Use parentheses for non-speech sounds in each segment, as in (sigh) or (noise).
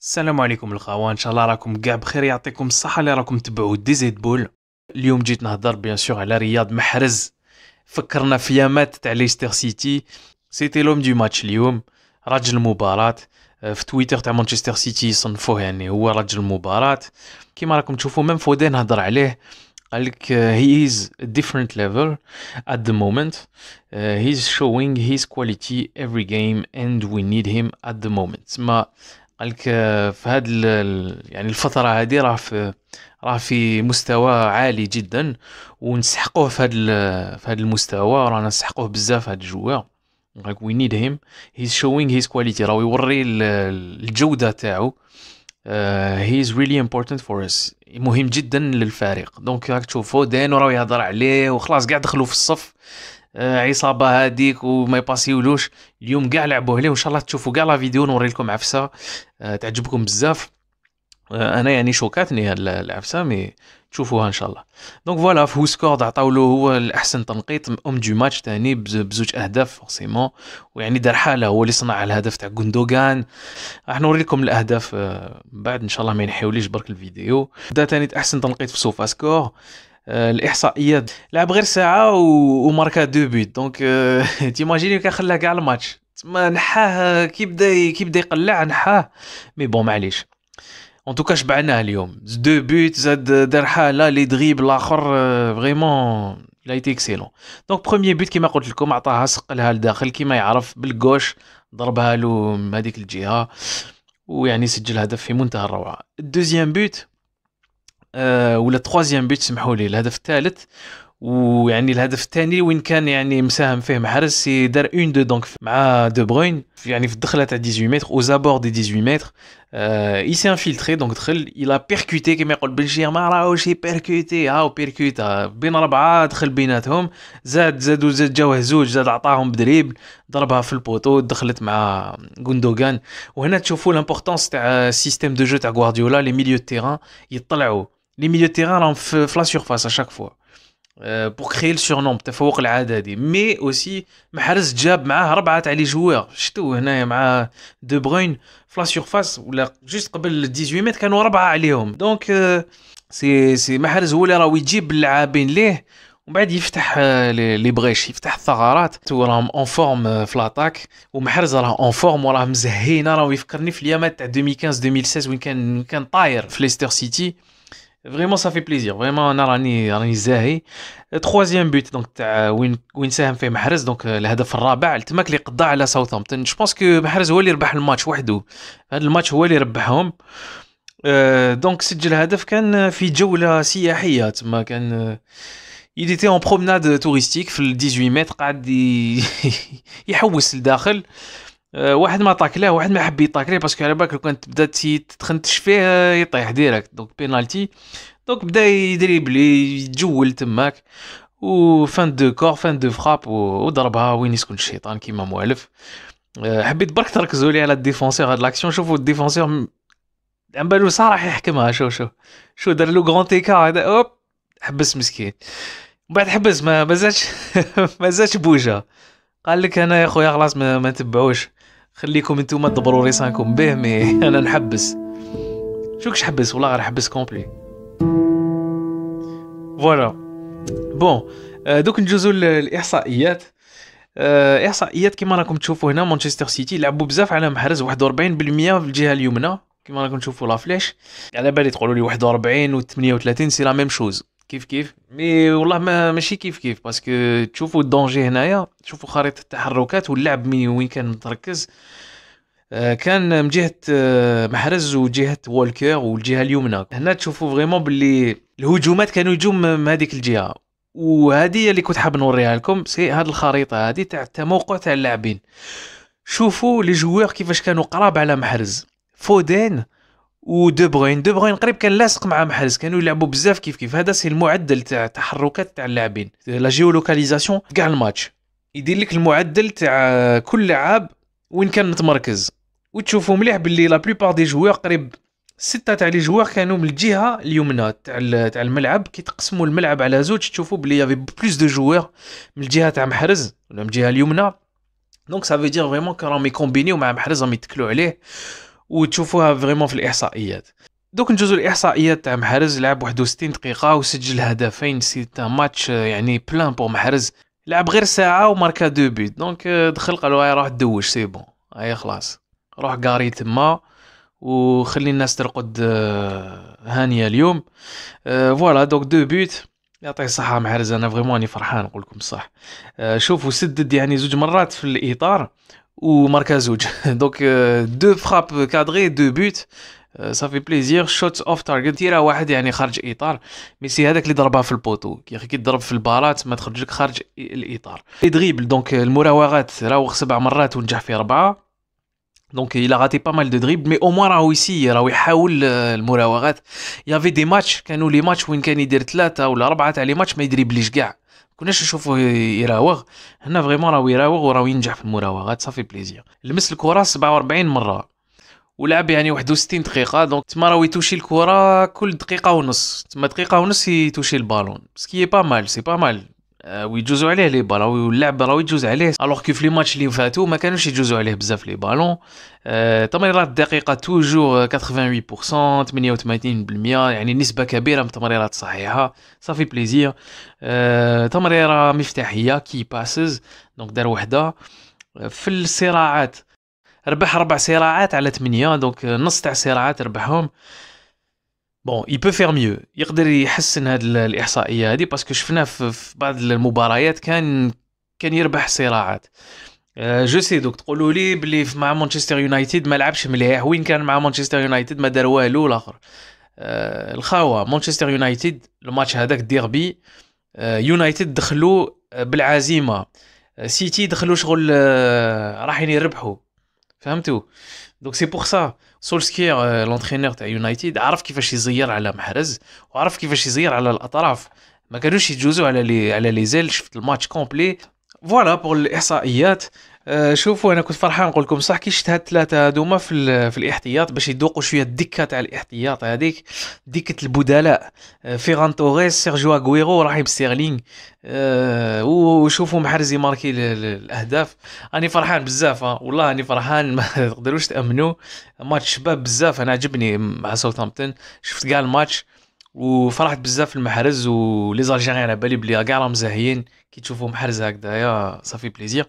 السلام عليكم الخوان ان شاء الله راكم كاع بخير يعطيكم الصحه اللي راكم تبعوا دي زيد بول اليوم جيت نهضر بيان سور على رياض محرز فكرنا في يامات تاع ليستر سيتي سيتي لوم دي ماتش اليوم رجل المباراه آه، في تويتر تاع مانشستر سيتي صنفوه يعني هو رجل المباراه كيما راكم تشوفوا ميم فودين هضر عليه قال لك هي از ديفرنت ليفل ات ذا مومنت هي از شوينغ هيز كواليتي افري جيم اند وي نيد هيم ات ذا مومنت تسمى قالك آه، في هاد يعني الفترة هادي راه في راه في مستوى عالي جدا ونسحقوه في هاد في هاد المستوى رانا نسحقوه بزاف هاد الجوار قالك وي نيد هيم هيز شوينغ هيز كواليتي راه يوري الجودة تاعو هيز ريلي امبورتنت فور اس مهم جدا للفريق دونك راك تشوفو دانو راه يهضر عليه وخلاص قاعد دخلوا في الصف آه، عصابه هذيك وما يباسيولوش اليوم كاع لعبوا عليه وان شاء الله تشوفوا كاع لا فيديو نوري لكم عفسه آه، تعجبكم بزاف آه، انا يعني شوكاتني هاد العفسه مي تشوفوها ان شاء الله دونك فوالا في سكورد عطاو له هو الاحسن تنقيط ام دو ماتش ثاني بزوج اهداف فورسيمون ويعني دار حاله هو اللي صنع الهدف تاع غوندوغان راح نوري لكم الاهداف بعد ان شاء الله ما ينحيوليش برك الفيديو بدا ثاني احسن تنقيط في سوفا سكور آه، الاحصائيات لعب غير ساعه و... وماركا دو بيت دونك آه، (laughs) تيماجيني كان خلاه كاع الماتش تما نحاه كي بدا كي بدا يقلع نحاه مي بون معليش اون توكا شبعناه اليوم دو بيت زاد دار حاله لي دغيب الاخر آه، فريمون لا ايتي اكسيلون دونك بروميير بيت كيما قلت لكم عطاها سقلها لداخل كيما يعرف بالكوش ضربها له من هذيك الجهه ويعني سجل هدف في منتهى الروعه الدوزيام بوت آه، ولا تروازيام بيت سمحوا لي الهدف الثالث ويعني الهدف الثاني وين كان يعني مساهم فيه محرز دار اون دو دونك مع دو بروين يعني في الدخله تاع 18 متر او زابور دي 18 متر اي سي انفيلتري دونك دخل الى بيركوتي كما يقول بلجير ما راهوش بيركوتي هاو بيركوتا بين ربعه دخل بيناتهم زاد زاد زاد جاوه زوج زاد عطاهم بدريب ضربها في البوطو دخلت مع غوندوغان وهنا تشوفوا لامبورطونس تاع سيستيم دو جو تاع غوارديولا لي ميليو تيران يطلعوا لي ميليو تيران راهم في لا سيرفاس ا شاك فوا بور كريي السورنوم التفوق العددي مي اوسي محرز جاب معاه ربعه تاع لي جوار شتو هنايا مع دو بروين في لا سيرفاس ولا جوست قبل 18 متر كانوا ربعه عليهم دونك سي سي محرز هو اللي راهو يجيب اللاعبين ليه ومن بعد يفتح لي euh, بغيش يفتح الثغرات راهم اون فورم euh, في لاتاك ومحرز راه اون فورم وراه مزهينا راهو يفكرني في اليامات تاع 2015 2016 وين كان كان طاير في ليستر سيتي فريمون صافي بليزير فريمون انا راني راني زاهي تخوازيام بوت دونك تاع وين وين ساهم فيه محرز دونك الهدف الرابع تماك اللي قضى على ساوثهامبتون جو بونس كو محرز هو اللي ربح الماتش وحده هذا الماتش هو اللي ربحهم دونك سجل هدف كان في جوله سياحيه تما كان il était en promenade touristique في 18 متر قاعد يحوس لداخل أه، واحد ما طاكلاه واحد ما حب يطاكليه باسكو على بالك لو كانت بدا تخنتش فيه يطيح ديريكت دونك بينالتي دونك بدا يدريبلي يتجول تماك و فان دو كور فان دو فراب وضربها وين يسكن الشيطان كيما موالف أه، حبيت برك تركزوا لي على الديفونسور هاد لاكسيون شوفوا الديفونسور عم بالو صراحه يحكمها شوف شوف شو دار له غون تيكا هذا اوب حبس مسكين من بعد حبس ما مازالش (laughs) مازالش بوجه قال لك انا يا خويا خلاص ما, ما تبعوش خليكم انتوما تدبروا ريسانكم به مي (laughs) انا نحبس شو كش حبس والله غير حبس كومبلي فوالا بون آه، دوك ندوزو للاحصائيات آه، احصائيات كما راكم تشوفوا هنا مانشستر سيتي لعبوا بزاف على محرز 41% في الجهه اليمنى كما راكم تشوفوا لا فليش على بالي تقولوا لي 41 و 38 سي لا ميم شوز كيف كيف مي والله ما ماشي كيف كيف باسكو تشوفوا الدونجي هنايا تشوفوا خريطه التحركات واللعب مي وين كان متركز آه، كان من جهه آه، محرز وجهه وولكر والجهه اليمنى هنا تشوفوا فريمون باللي الهجومات كانوا يجوا من هذيك الجهه وهذه اللي كنت حاب نوريها لكم سي هاد الخريطه هذه تاع التموقع تاع اللاعبين شوفوا لي جوار كيفاش كانوا قراب على محرز فودين ودو بروين دو بروين قريب كان لاصق مع محرز كانوا يلعبوا بزاف كيف كيف هذا سي المعدل تاع تحركات تاع اللاعبين لا جيولوكاليزاسيون كاع الماتش يدير لك المعدل تاع كل لاعب وين كان متمركز وتشوفوا مليح باللي لا بلوبار دي جوار قريب سته تاع لي جوار كانوا من الجهه اليمنى تاع تاع الملعب كي تقسموا الملعب على زوج تشوفوا بلي يافي بلوس دو جوار من الجهه تاع محرز ولا من الجهه اليمنى دونك سافي دير فريمون كانوا راهم كومبيني مع محرز راهم يتكلوا عليه وتشوفوها فريمون في الاحصائيات دوك نجوزو الاحصائيات تاع محرز لعب 61 دقيقه وسجل هدفين ستة ماتش يعني بلان بور محرز لعب غير ساعه وماركا دو بيت دونك دخل قالوا روح دوش سي بون هاي خلاص روح قاري تما وخلي الناس ترقد آه، هانيه اليوم آه، فوالا دوك دو بيت يعطيه الصحه محرز انا فريمون راني فرحان نقولكم الصح صح آه، شوفوا سدد يعني زوج مرات في الاطار وماركا زوج دونك دو فراب كادري دو بوت صافي بليزير شوت اوف تارجت تيرا واحد يعني خارج اطار ميسي هذاك اللي ضربها في البوتو كي تضرب في البارات ما تخرجك خارج الاطار دريبل دونك euh, المراوغات راوغ سبع مرات ونجح في اربعه دونك il غاتي با مال دو دريبل مي او موان راهو يسير راهو يحاول euh, المراوغات يافي دي ماتش كانوا لي ماتش وين كان يدير ثلاثه ولا اربعه تاع لي ماتش ما يدريبليش كاع كناش نشوفو يراوغ هنا فريمون راهو يراوغ وراهو ينجح في المراوغات صافي بليزير لمس الكره 47 مره ولعب يعني 61 دقيقة دونك تما راهو يتوشي الكرة كل دقيقة ونص تما دقيقة ونص يتوشي البالون سكي با مال سي با مال آه، ويجوزوا عليه لي بالون واللعب راه يجوز عليه الوغ كو في لي ماتش اللي فاتو ما كانوش يجوزوا عليه بزاف لي بالون تمريرات آه، الدقيقه توجور 88% 88% يعني نسبه كبيره من التمريرات الصحيحه صافي بليزير تمريره مفتاحيه كي باسز دونك دار وحده في الصراعات ربح ربع صراعات على 8 دونك نص تاع الصراعات ربحهم أه بون اي بو فير ميو يقدر يحسن هاد الاحصائيه هادي باسكو شفناه في بعض المباريات كان كان يربح صراعات جو سي دوك تقولوا لي بلي مع مانشستر يونايتد ما لعبش مليح وين كان مع مانشستر يونايتد ما دار والو الاخر آه، الخاوه مانشستر يونايتد الماتش هذاك الديربي آه، يونايتد دخلوا آه، بالعزيمه سيتي دخلوا شغل رايحين يربحوا فهمتوا دونك سي بور سا سولسكير آه، لونترينور تاع يونايتد عرف كيفاش يزير على محرز وعرف كيفاش يزير على الاطراف ما كانوش يتجوزوا على لي على لي زيل شفت الماتش كومبلي فوالا بور الاحصائيات آه، شوفوا انا كنت فرحان نقول لكم صح كي شفت هاد الثلاثه هذوما في, في الاحتياط باش يدوقوا شويه الدكه تاع الاحتياط هذيك دكه البدلاء آه، فيران توريس سيرجيو اغويرو راحيم ستيرلينغ أه وشوفوا محرزي ماركي الاهداف راني فرحان بزاف آه، والله انا فرحان (laughs) ما تقدروش تامنوا ماتش شباب بزاف انا عجبني مع ساوثهامبتون شفت كاع الماتش وفرحت بزاف في المحرز ولي على بالي بلي كاع راهم زاهيين كي تشوفوا محرز هكذايا صافي بليزير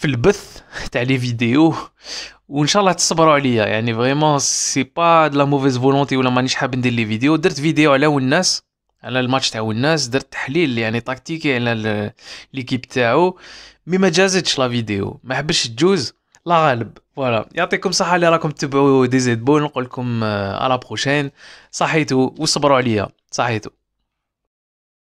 في البث تاع لي فيديو وان شاء الله تصبروا عليا يعني فريمون سي با دو لا موفيز فولونتي ولا مانيش حاب ندير لي فيديو درت فيديو على والناس على الماتش تاع والناس درت تحليل يعني تكتيكي على ليكيب تاعو مي ما جازتش لا فيديو ما حبش تجوز لا غالب فوالا يعطيكم صحه اللي راكم تتبعوا دي زيد بول نقول لكم آه، على بروشين صحيتو وصبروا عليا صحيتو